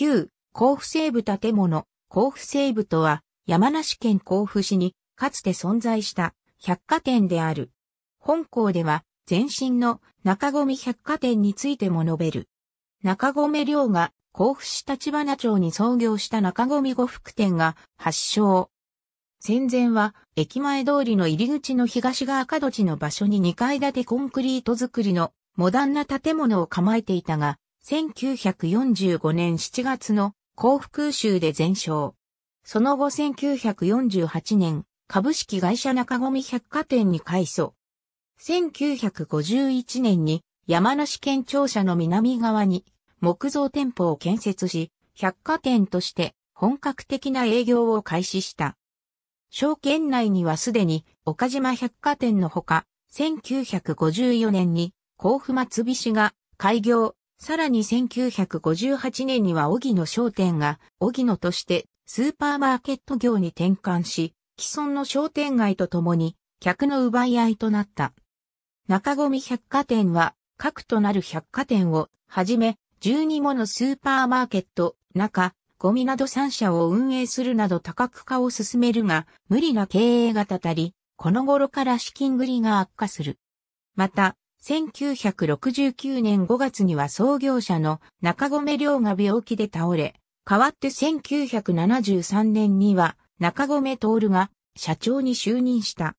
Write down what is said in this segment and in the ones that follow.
9、甲府西部建物、甲府西部とは、山梨県甲府市に、かつて存在した百貨店である。本校では、前身の中込百貨店についても述べる。中込寮が甲府市立花町に創業した中込呉服店が発祥。戦前は駅前通りの入り口の東側角地の場所に2階建てコンクリート造りのモダンな建物を構えていたが、1945年7月の甲府空襲で全焼。その後1948年、株式会社中込百貨店に改組。1951年に山梨県庁舎の南側に木造店舗を建設し、百貨店として本格的な営業を開始した。証券内にはすでに岡島百貨店のほか、1954年に甲府松菱が開業、さらに1958年には荻野商店が、荻野としてスーパーマーケット業に転換し、既存の商店街とともに、客の奪い合いとなった。中込百貨店は、核となる百貨店を、はじめ、12ものスーパーマーケット、中、ゴミなど3社を運営するなど多角化を進めるが、無理な経営がたたり、この頃から資金繰りが悪化する。また、1969年5月には創業者の中込良が病気で倒れ、代わって1973年には中込徹が社長に就任した。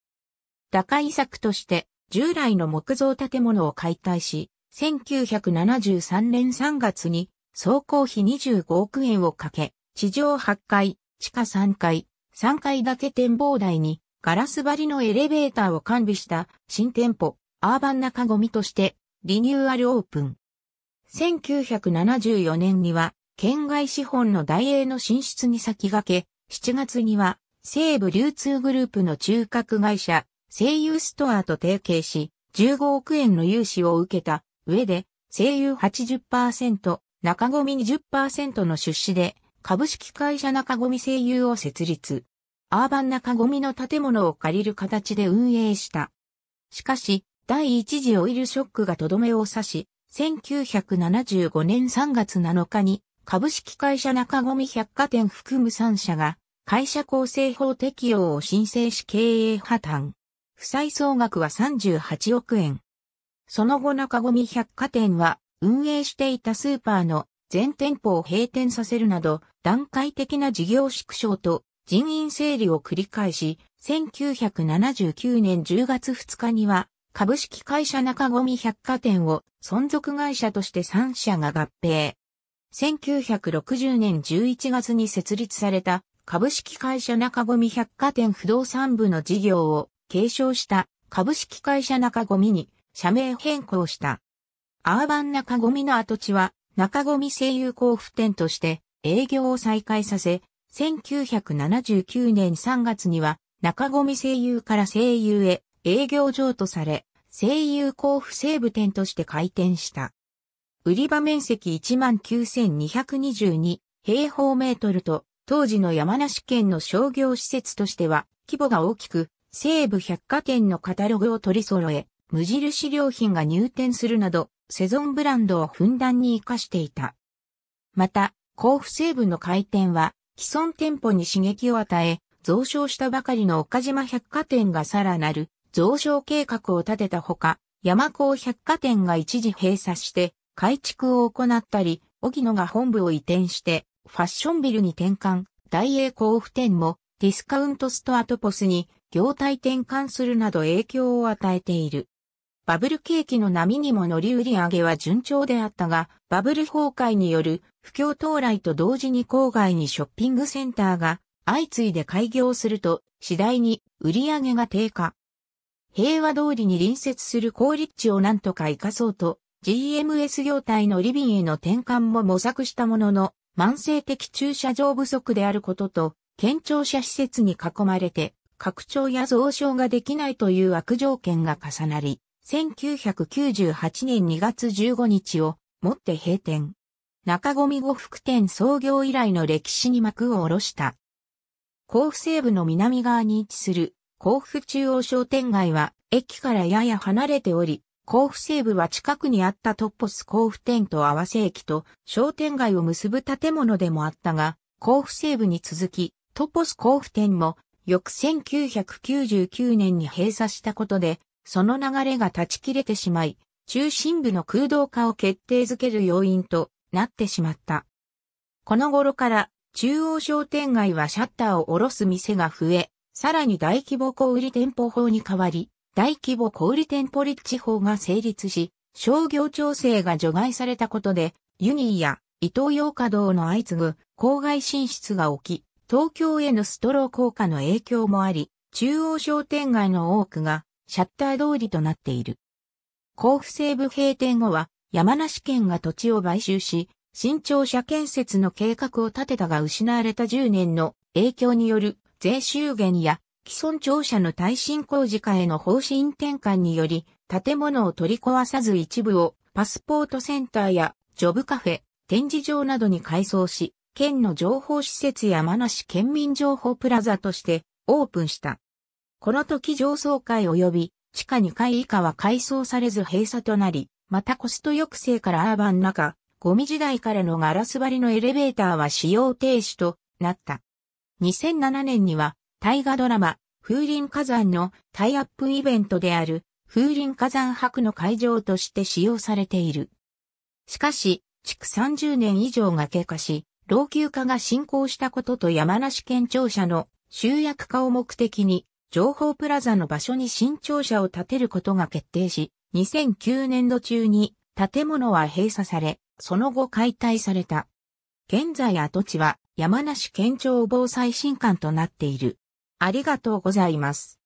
打開策として従来の木造建物を解体し、1973年3月に総工費25億円をかけ、地上8階、地下3階、3階建て展望台にガラス張りのエレベーターを完備した新店舗アーバン中ゴミとしてリニューアルオープン。1974年には県外資本の大英の進出に先駆け、7月には西部流通グループの中核会社、西友ストアと提携し、15億円の融資を受けた上で、西友80%、中込20%の出資で、株式会社中込西友を設立。アーバン中込の建物を借りる形で運営した。しかし、第一次オイルショックがとどめを刺し、1975年3月7日に株式会社中込百貨店含む3社が会社構成法適用を申請し経営破綻。負債総額は38億円。その後中込百貨店は運営していたスーパーの全店舗を閉店させるなど段階的な事業縮小と人員整理を繰り返し、1979年10月2日には株式会社中込百貨店を存続会社として3社が合併。1960年11月に設立された株式会社中込百貨店不動産部の事業を継承した株式会社中込に社名変更した。アーバン中込の跡地は中込声優交付店として営業を再開させ、1979年3月には中込声優から声優へ営業場とされ、声優甲府西部店として開店した。売り場面積19,222平方メートルと、当時の山梨県の商業施設としては規模が大きく、西部百貨店のカタログを取り揃え、無印良品が入店するなど、セゾンブランドをふんだんに活かしていた。また、甲府西部の開店は、既存店舗に刺激を与え、増床したばかりの岡島百貨店がさらなる増床計画を立てたほか、山高百貨店が一時閉鎖して改築を行ったり、荻野が本部を移転してファッションビルに転換、大英甲府店もディスカウントストアトポスに業態転換するなど影響を与えている。バブル景気の波にも乗り売り上げは順調であったが、バブル崩壊による不況到来と同時に郊外にショッピングセンターが相次いで開業すると次第に売り上げが低下。平和通りに隣接する高立地を何とか活かそうと、GMS 業態のリビンへの転換も模索したものの、慢性的駐車場不足であることと、県庁舎施設に囲まれて、拡張や増床ができないという悪条件が重なり、1998年2月15日をもって閉店。中込呉服店創業以来の歴史に幕を下ろした。甲府西部の南側に位置する甲府中央商店街は駅からやや離れており、甲府西部は近くにあったトッポス甲府店と合わせ駅と商店街を結ぶ建物でもあったが、甲府西部に続き、トッポス甲府店も翌1999年に閉鎖したことで、その流れが断ち切れてしまい、中心部の空洞化を決定づける要因となってしまった。この頃から中央商店街はシャッターを下ろす店が増え、さらに大規模小売店舗法に代わり、大規模小売店舗立地法が成立し、商業調整が除外されたことで、ユニーや伊東洋華堂の相次ぐ郊外進出が起き、東京へのストロー効果の影響もあり、中央商店街の多くがシャッター通りとなっている。甲府西部閉店後は山梨県が土地を買収し、新庁舎建設の計画を立てたが失われた10年の影響による税収減や既存庁舎の耐震工事化への方針転換により、建物を取り壊さず一部をパスポートセンターやジョブカフェ、展示場などに改装し、県の情報施設や山梨県民情報プラザとしてオープンした。この時上層階及び地下2階以下は改装されず閉鎖となり、またコスト抑制からアーバン中、ゴミ時代からのガラス張りのエレベーターは使用停止となった。2007年には、大河ドラマ、風林火山のタイアップイベントである、風林火山博の会場として使用されている。しかし、築30年以上が経過し、老朽化が進行したことと山梨県庁舎の集約化を目的に、情報プラザの場所に新庁舎を建てることが決定し、2009年度中に建物は閉鎖され、その後解体された。現在跡地は山梨県庁防災新館となっている。ありがとうございます。